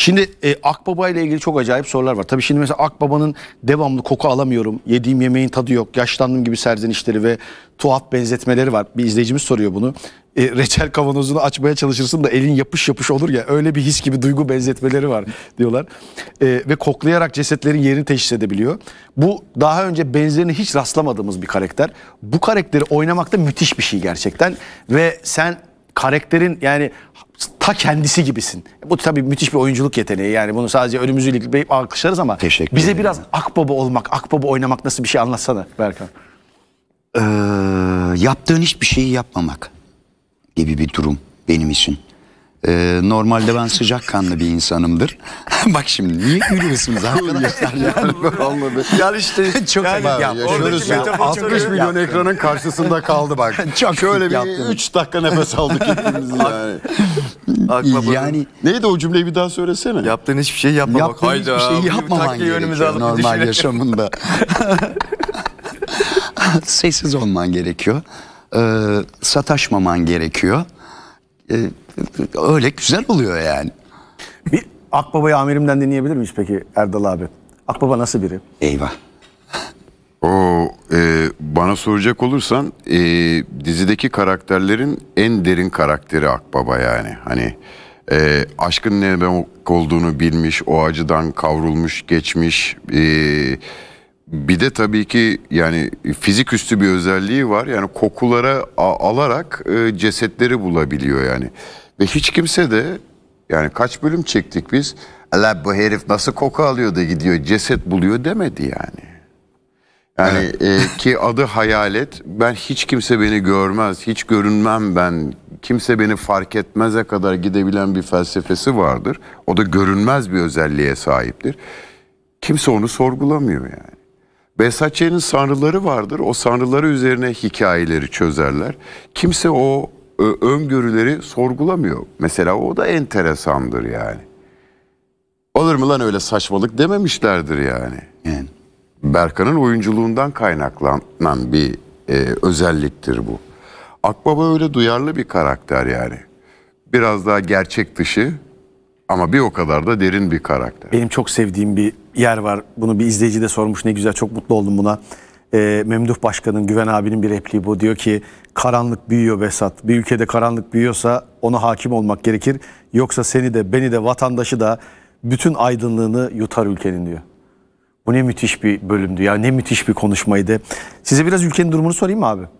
Şimdi e, Akbaba ile ilgili çok acayip sorular var. Tabii şimdi mesela Akbaba'nın devamlı koku alamıyorum, yediğim yemeğin tadı yok, yaşlandım gibi serzenişleri ve tuhaf benzetmeleri var. Bir izleyicimiz soruyor bunu. E, reçel kavanozunu açmaya çalışırsın da elin yapış yapış olur ya öyle bir his gibi duygu benzetmeleri var diyorlar. E, ve koklayarak cesetlerin yerini teşhis edebiliyor. Bu daha önce benzerini hiç rastlamadığımız bir karakter. Bu karakteri oynamakta müthiş bir şey gerçekten. Ve sen karakterin yani ta kendisi gibisin. Bu tabii müthiş bir oyunculuk yeteneği. Yani bunu sadece önümüzü ilgileyip alkışlarız ama Teşekkür bize biraz akbaba olmak, akbaba oynamak nasıl bir şey anlatsana Berkan. Ee, yaptığın hiçbir şeyi yapmamak gibi bir durum benim için. Ee, normalde ben sıcakkanlı bir insanımdır. Bak şimdi niye gülüyorsunuz arkadaşlar yani? Olmadı. Ya işte çok yani, ya, ya, ya, 60 milyon ya. ekranın karşısında kaldı bak. çok Şöyle bir 3 dakika nefes aldık hepimiz yani. Akla yani neydi o cümleyi bir daha söylesene. Yaptığın hiçbir şey yapmamak. Yaptığın Hayda, hiçbir şey yapmaman gerekiyor normal yaşamında. Sessiz olman gerekiyor. Ee, sataşmaman gerekiyor. E, öyle güzel oluyor yani. Bir Akbaba'yı amirimden dinleyebilir miyiz peki Erdal abi? Akbaba nasıl biri? Eyvah. O e, bana soracak olursan e, dizideki karakterlerin en derin karakteri Akbaba yani. Hani e, aşkın ne demek olduğunu bilmiş, o acıdan kavrulmuş, geçmiş, e, bir de tabii ki yani fiziküstü bir özelliği var. Yani kokulara alarak e, cesetleri bulabiliyor yani. Ve hiç kimse de yani kaç bölüm çektik biz? La bu herif nasıl koku alıyor da gidiyor ceset buluyor demedi yani. Yani evet. e, ki adı hayalet. Ben hiç kimse beni görmez, hiç görünmem ben. Kimse beni fark etmeze kadar gidebilen bir felsefesi vardır. O da görünmez bir özelliğe sahiptir. Kimse onu sorgulamıyor yani. Versace'nin sanrıları vardır. O sanrıları üzerine hikayeleri çözerler. Kimse o öngörüleri sorgulamıyor. Mesela o da enteresandır yani. Olur mu lan öyle saçmalık dememişlerdir yani. Yani. Berkan'ın oyunculuğundan kaynaklanan bir e, özelliktir bu. Akbaba öyle duyarlı bir karakter yani. Biraz daha gerçek dışı ama bir o kadar da derin bir karakter. Benim çok sevdiğim bir yer var. Bunu bir izleyici de sormuş. Ne güzel çok mutlu oldum buna. E, Memduh Başkan'ın, Güven abinin bir repliği bu. Diyor ki karanlık büyüyor Besat. Bir ülkede karanlık büyüyorsa ona hakim olmak gerekir. Yoksa seni de beni de vatandaşı da bütün aydınlığını yutar ülkenin diyor. Bu ne müthiş bir bölümdü ya ne müthiş bir konuşmaydı. Size biraz ülkenin durumunu sorayım mı abi?